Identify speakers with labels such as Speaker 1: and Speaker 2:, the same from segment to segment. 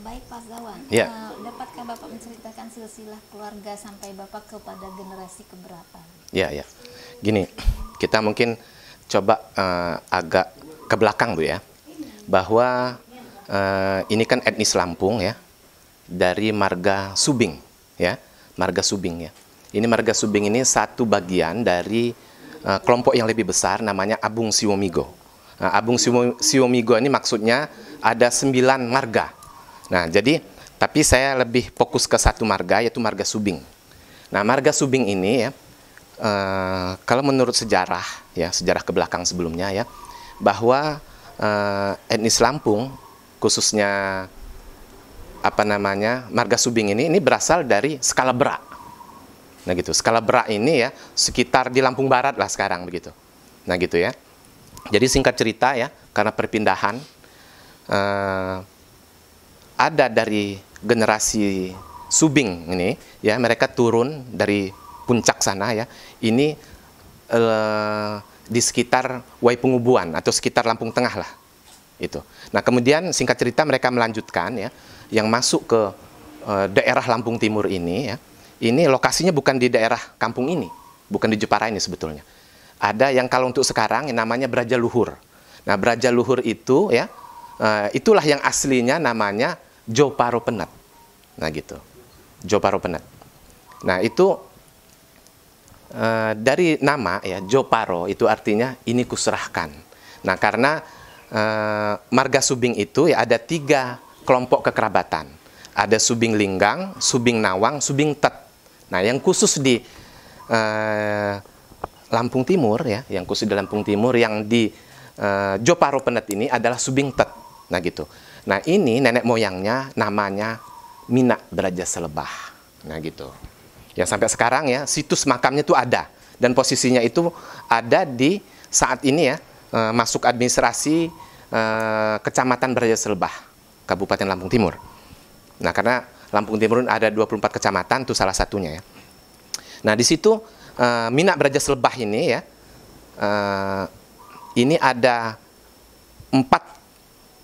Speaker 1: Baik Pak Gawan, ya. Eh, dapatkah Bapak menceritakan silsilah keluarga sampai Bapak kepada generasi keberapa? Ya, ya. Gini, kita mungkin coba uh, agak ke belakang Bu ya. Bahwa uh, ini kan etnis Lampung ya, dari marga Subing ya, marga Subing ya. Ini marga Subing ini satu bagian dari uh, kelompok yang lebih besar namanya Abung Siwomigo. Nah, Abung Siwomigo ini maksudnya ada sembilan marga Nah, jadi tapi saya lebih fokus ke satu marga yaitu marga Subing. Nah, marga Subing ini ya uh, kalau menurut sejarah ya sejarah ke belakang sebelumnya ya bahwa uh, etnis Lampung khususnya apa namanya marga Subing ini ini berasal dari skala berak. Nah gitu, skala berak ini ya sekitar di Lampung Barat lah sekarang begitu. Nah gitu ya. Jadi singkat cerita ya, karena perpindahan uh, ada dari generasi Subing ini ya mereka turun dari puncak sana ya ini eh, di sekitar Wai Pengubuan atau sekitar Lampung Tengah lah itu. Nah kemudian singkat cerita mereka melanjutkan ya yang masuk ke eh, daerah Lampung Timur ini ya ini lokasinya bukan di daerah kampung ini bukan di Jepara ini sebetulnya ada yang kalau untuk sekarang yang namanya Beraja Luhur. Nah Beraja Luhur itu ya eh, itulah yang aslinya namanya Joparo penat. Nah gitu, Joparo penat. Nah itu e, dari nama ya joparo itu artinya ini kuserahkan. Nah karena e, marga subing itu ya ada tiga kelompok kekerabatan. Ada subing linggang, subing nawang, subing tet. Nah yang khusus di e, Lampung Timur ya, yang khusus di Lampung Timur yang di e, Joparo Penet ini adalah subing tet. Nah gitu. Nah ini nenek moyangnya namanya Mina Beraja Selebah. Nah gitu. Ya sampai sekarang ya situs makamnya itu ada dan posisinya itu ada di saat ini ya eh, masuk administrasi eh, kecamatan Beraja Selebah, Kabupaten Lampung Timur. Nah karena Lampung Timur ada 24 kecamatan itu salah satunya ya. Nah di situ eh, Mina Beraja Selebah ini ya ini ada empat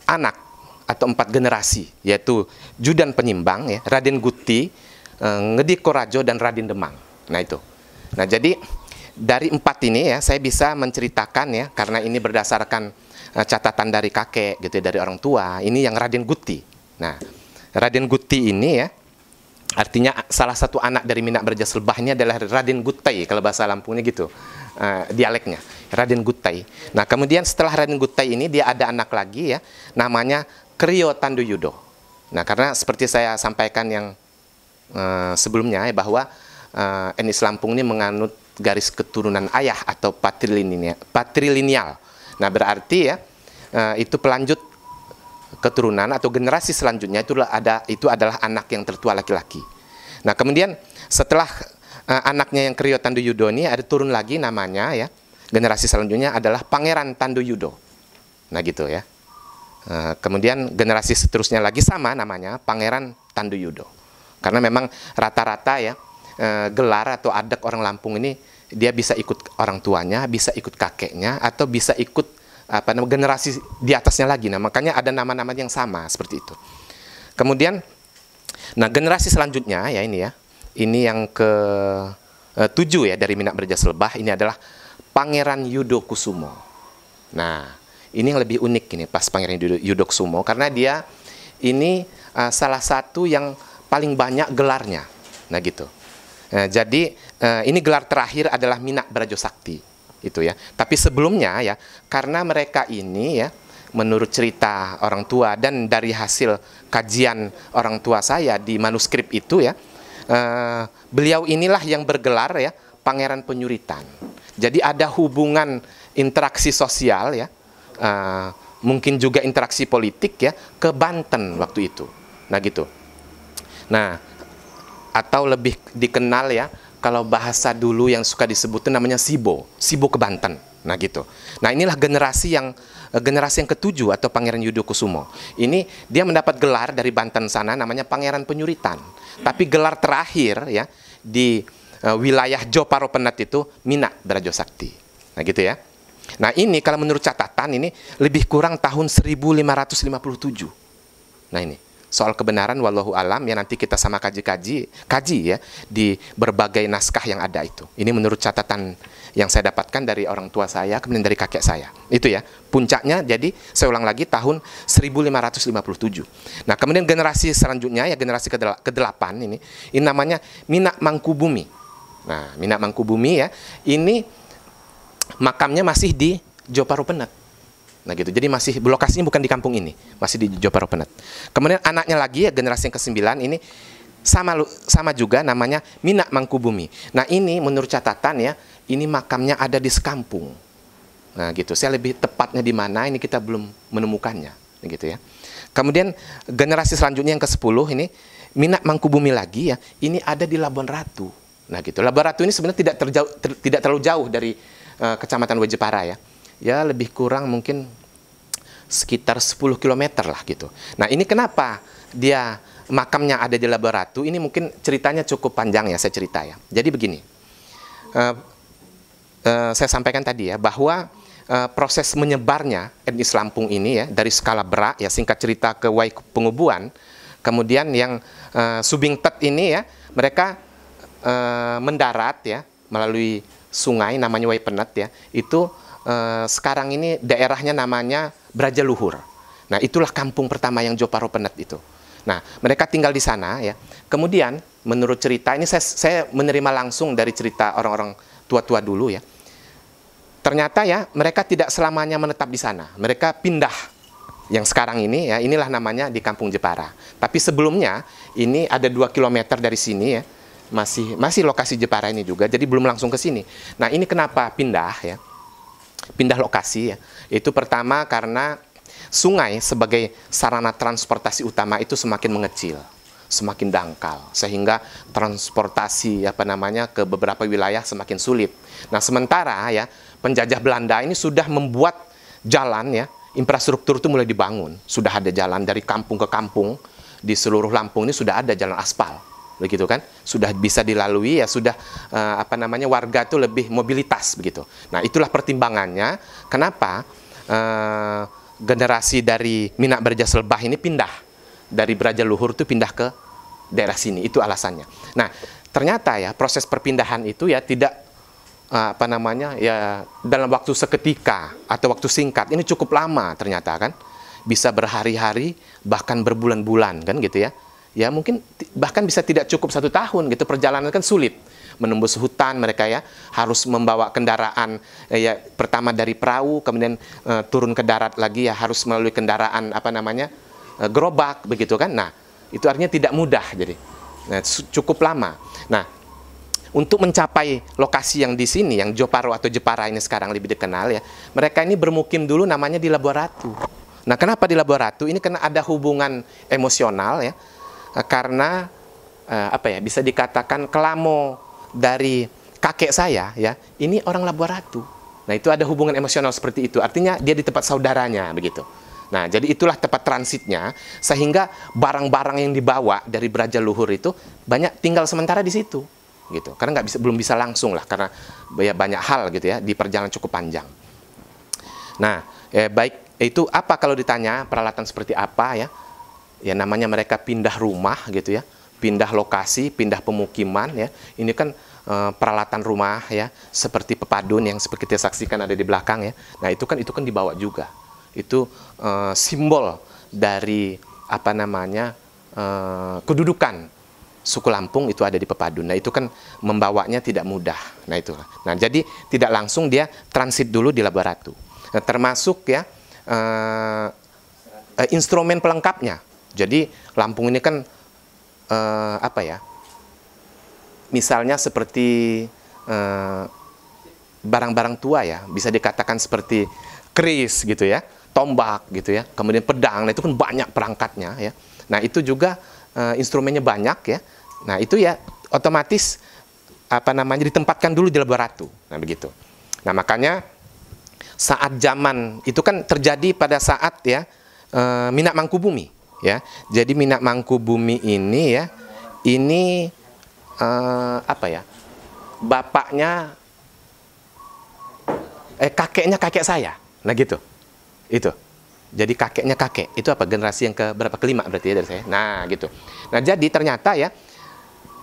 Speaker 1: anak atau empat generasi yaitu Judan Penyimbang ya, Raden Guti, eh, Ngedi Korajo dan Raden Demang. Nah itu. Nah jadi dari empat ini ya saya bisa menceritakan ya karena ini berdasarkan eh, catatan dari kakek gitu ya, dari orang tua. Ini yang Raden Guti. Nah Raden Guti ini ya artinya salah satu anak dari Minak Berjas ini adalah Raden Gutai kalau bahasa Lampungnya gitu uh, dialeknya Raden Gutai. Nah kemudian setelah Raden Gutai ini dia ada anak lagi ya namanya Kriyo Tandu Yudo. Nah, karena seperti saya sampaikan yang uh, sebelumnya ya, bahwa uh, Enis Lampung ini menganut garis keturunan ayah atau patrilineal. patrilineal. Nah, berarti ya uh, itu pelanjut keturunan atau generasi selanjutnya itu ada itu adalah anak yang tertua laki-laki. Nah, kemudian setelah uh, anaknya yang Kriyo Tandu Yudo ini ada turun lagi namanya ya. Generasi selanjutnya adalah Pangeran Tandu Yudo. Nah, gitu ya. Eh, kemudian generasi seterusnya lagi sama namanya Pangeran Tandu Yudo. Karena memang rata-rata ya eh, gelar atau adat orang Lampung ini dia bisa ikut orang tuanya, bisa ikut kakeknya atau bisa ikut apa namanya generasi di atasnya lagi. Nah, makanya ada nama-nama yang sama seperti itu. Kemudian nah generasi selanjutnya ya ini ya. Ini yang ke eh, tujuh ya dari Minak Berjas Lebah ini adalah Pangeran Yudo Kusumo. Nah, ini yang lebih unik ini pas Pangeran Yudok Sumo karena dia ini uh, salah satu yang paling banyak gelarnya. Nah gitu. Uh, jadi uh, ini gelar terakhir adalah Minak Brajo Sakti itu ya. Tapi sebelumnya ya karena mereka ini ya menurut cerita orang tua dan dari hasil kajian orang tua saya di manuskrip itu ya uh, beliau inilah yang bergelar ya Pangeran Penyuritan. Jadi ada hubungan interaksi sosial ya Ah, mungkin juga interaksi politik ya ke Banten waktu itu. Nah gitu. Nah atau lebih dikenal ya kalau bahasa dulu yang suka disebutin namanya Sibo, Sibo ke Banten. Nah gitu. Nah inilah generasi yang eh, generasi yang ketujuh atau Pangeran Kusumo Ini dia mendapat gelar dari Banten sana namanya Pangeran Penyuritan. Tapi gelar terakhir ya di uh, wilayah Joparo Penat itu Mina Brajo Sakti. Nah gitu ya. Nah ini kalau menurut catatan ini lebih kurang tahun 1557. Nah ini soal kebenaran wallahu alam ya nanti kita sama kaji-kaji kaji ya di berbagai naskah yang ada itu. Ini menurut catatan yang saya dapatkan dari orang tua saya kemudian dari kakek saya. Itu ya puncaknya jadi saya ulang lagi tahun 1557. Nah kemudian generasi selanjutnya ya generasi ke-8 ini ini namanya Minak Mangkubumi. Nah Minak Mangkubumi ya ini makamnya masih di Joparo Penat. Nah gitu, jadi masih lokasinya bukan di kampung ini, masih di Joparo Penat. Kemudian anaknya lagi ya generasi yang ke-9 ini sama sama juga namanya Minak Mangkubumi. Nah ini menurut catatan ya, ini makamnya ada di sekampung. Nah gitu, saya lebih tepatnya di mana ini kita belum menemukannya, gitu ya. Kemudian generasi selanjutnya yang ke-10 ini Minak Mangkubumi lagi ya, ini ada di Labuan Ratu. Nah gitu, Labuan Ratu ini sebenarnya tidak terjauh, ter, tidak terlalu jauh dari Eh, Kecamatan Wajepara ya. Ya lebih kurang mungkin sekitar 10 km lah gitu. Nah ini kenapa dia makamnya ada di Labaratu, ini mungkin ceritanya cukup panjang ya saya cerita ya. Jadi begini, uh, uh, saya sampaikan tadi ya bahwa uh, proses menyebarnya etnis Lampung ini ya dari skala Berak ya singkat cerita ke Wai Pengubuan, kemudian yang uh, Subingtet ini ya mereka uh, mendarat ya melalui sungai namanya Waipenet ya, itu eh, sekarang ini daerahnya namanya Luhur. Nah, itulah kampung pertama yang Joparo Penet itu. Nah, mereka tinggal di sana ya. Kemudian menurut cerita ini saya, saya menerima langsung dari cerita orang-orang tua-tua dulu ya. Ternyata ya mereka tidak selamanya menetap di sana. Mereka pindah yang sekarang ini ya inilah namanya di Kampung Jepara. Tapi sebelumnya ini ada dua kilometer dari sini ya masih masih lokasi Jepara ini juga jadi belum langsung ke sini nah ini kenapa pindah ya pindah lokasi ya itu pertama karena sungai sebagai sarana transportasi utama itu semakin mengecil semakin dangkal sehingga transportasi apa namanya ke beberapa wilayah semakin sulit. Nah, sementara ya penjajah Belanda ini sudah membuat jalan ya, infrastruktur itu mulai dibangun, sudah ada jalan dari kampung ke kampung di seluruh Lampung ini sudah ada jalan aspal begitu kan sudah bisa dilalui ya sudah uh, apa namanya warga itu lebih mobilitas begitu nah itulah pertimbangannya kenapa uh, generasi dari Minak Berjas Lebah ini pindah dari Beraja Luhur itu pindah ke daerah sini itu alasannya nah ternyata ya proses perpindahan itu ya tidak uh, apa namanya ya dalam waktu seketika atau waktu singkat ini cukup lama ternyata kan bisa berhari-hari bahkan berbulan-bulan kan gitu ya ya mungkin bahkan bisa tidak cukup satu tahun gitu perjalanan kan sulit menembus hutan mereka ya harus membawa kendaraan eh, ya pertama dari perahu kemudian uh, turun ke darat lagi ya harus melalui kendaraan apa namanya uh, gerobak begitu kan nah itu artinya tidak mudah jadi nah, cukup lama nah untuk mencapai lokasi yang di sini yang Joparo atau Jepara ini sekarang lebih dikenal ya mereka ini bermukim dulu namanya di Labuan nah kenapa di Labuan ini karena ada hubungan emosional ya Eh, karena eh, apa ya bisa dikatakan kelamo dari kakek saya ya ini orang Labuan Ratu. Nah itu ada hubungan emosional seperti itu. Artinya dia di tempat saudaranya begitu. Nah jadi itulah tempat transitnya sehingga barang-barang yang dibawa dari Beraja Luhur itu banyak tinggal sementara di situ gitu. Karena nggak bisa belum bisa langsung lah karena ya, banyak hal gitu ya di perjalanan cukup panjang. Nah eh, baik itu apa kalau ditanya peralatan seperti apa ya? ya namanya mereka pindah rumah gitu ya, pindah lokasi, pindah pemukiman ya. Ini kan e, peralatan rumah ya, seperti pepadun yang seperti kita saksikan ada di belakang ya. Nah, itu kan itu kan dibawa juga. Itu e, simbol dari apa namanya? E, kedudukan suku Lampung itu ada di pepadun. Nah, itu kan membawanya tidak mudah. Nah, itu Nah, jadi tidak langsung dia transit dulu di Labaratu. Nah, termasuk ya e, e, instrumen pelengkapnya jadi Lampung ini kan uh, apa ya? Misalnya seperti eh, barang-barang uh, tua ya, bisa dikatakan seperti keris gitu ya, tombak gitu ya, kemudian pedang. Nah itu kan banyak perangkatnya ya. Nah itu juga uh, instrumennya banyak ya. Nah itu ya otomatis apa namanya ditempatkan dulu di Lebaratu. Nah begitu. Nah makanya saat zaman itu kan terjadi pada saat ya Minat Mangkubumi ya. Jadi minat mangku bumi ini ya, ini uh, apa ya? Bapaknya eh kakeknya kakek saya. Nah gitu. Itu. Jadi kakeknya kakek. Itu apa generasi yang ke berapa kelima berarti ya dari saya. Nah, gitu. Nah, jadi ternyata ya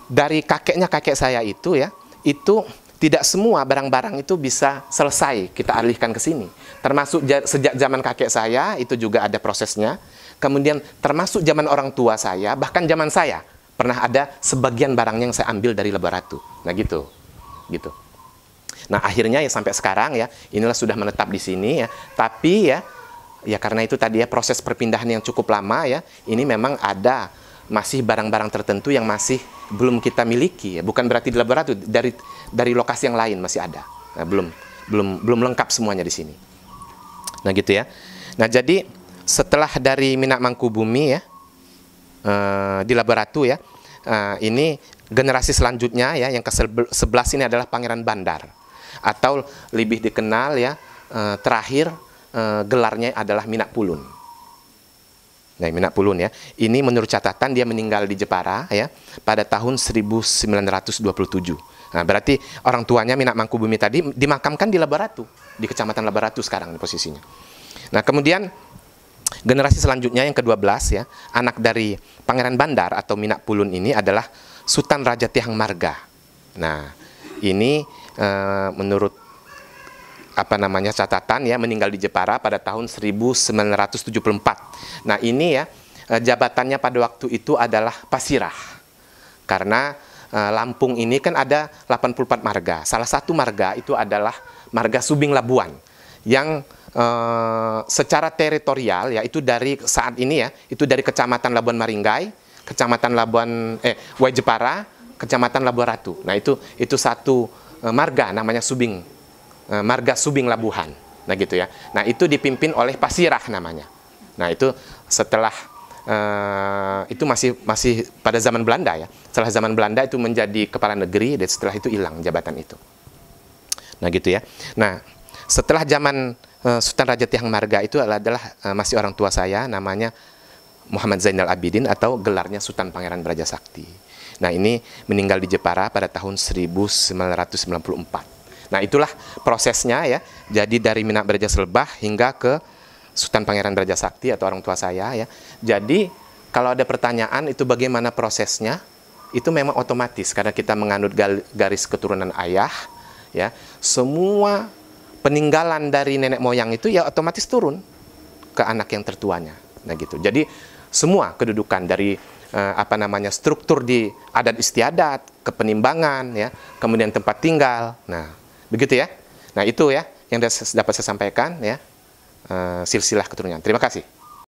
Speaker 1: dari kakeknya kakek saya itu ya, itu tidak semua barang-barang itu bisa selesai kita alihkan ke sini. Termasuk sejak zaman kakek saya itu juga ada prosesnya kemudian termasuk zaman orang tua saya, bahkan zaman saya pernah ada sebagian barangnya yang saya ambil dari Lebah Ratu. Nah gitu, gitu. Nah akhirnya ya sampai sekarang ya inilah sudah menetap di sini ya. Tapi ya ya karena itu tadi ya proses perpindahan yang cukup lama ya. Ini memang ada masih barang-barang tertentu yang masih belum kita miliki ya. Bukan berarti di lebar dari dari lokasi yang lain masih ada. Nah, belum belum belum lengkap semuanya di sini. Nah gitu ya. Nah jadi setelah dari Minak mangku bumi ya uh, di Labaratu ya uh, ini generasi selanjutnya ya yang ke sebelas ini adalah Pangeran Bandar atau lebih dikenal ya uh, terakhir uh, gelarnya adalah Minak Pulun. Nah, Minak Pulun ya. Ini menurut catatan dia meninggal di Jepara ya pada tahun 1927. Nah, berarti orang tuanya Minak Mangku Bumi tadi dimakamkan di Labaratu, di Kecamatan Labaratu sekarang posisinya. Nah, kemudian Generasi selanjutnya yang ke-12 ya, anak dari Pangeran Bandar atau Minak Pulun ini adalah Sultan Raja Tiang Marga. Nah, ini e, menurut apa namanya catatan ya meninggal di Jepara pada tahun 1974. Nah, ini ya eh, jabatannya pada waktu itu adalah Pasirah. Karena eh, Lampung ini kan ada 84 marga. Salah satu marga itu adalah marga Subing Labuan yang Eh, secara teritorial ya itu dari saat ini ya itu dari kecamatan Labuan Maringgai, kecamatan Labuan eh Wajepara, kecamatan Labuan Ratu. Nah itu itu satu uh, marga namanya Subing, uh, marga Subing Labuhan. Nah gitu ya. Nah itu dipimpin oleh Pasirah namanya. Nah itu setelah uh, itu masih masih pada zaman Belanda ya. Setelah zaman Belanda itu menjadi kepala negeri dan setelah itu hilang jabatan itu. Nah gitu ya. Nah setelah zaman Eh, Sultan Raja Tiang Marga itu adalah eh, masih orang tua saya namanya Muhammad Zainal Abidin atau gelarnya Sultan Pangeran Raja Sakti. Nah ini meninggal di Jepara pada tahun 1994. Nah itulah prosesnya ya. Jadi dari Minak Beraja Selebah hingga ke Sultan Pangeran Raja Sakti atau orang tua saya ya. Jadi kalau ada pertanyaan itu bagaimana prosesnya? Itu memang otomatis karena kita menganut garis keturunan ayah ya. Semua peninggalan dari nenek moyang itu ya otomatis turun ke anak yang tertuanya. Nah gitu. Jadi semua kedudukan dari eh, apa namanya struktur di adat istiadat, kepenimbangan ya, kemudian tempat tinggal. Nah, begitu ya. Nah, itu ya yang dapat saya sampaikan ya. Eh, silsilah keturunan. Terima kasih.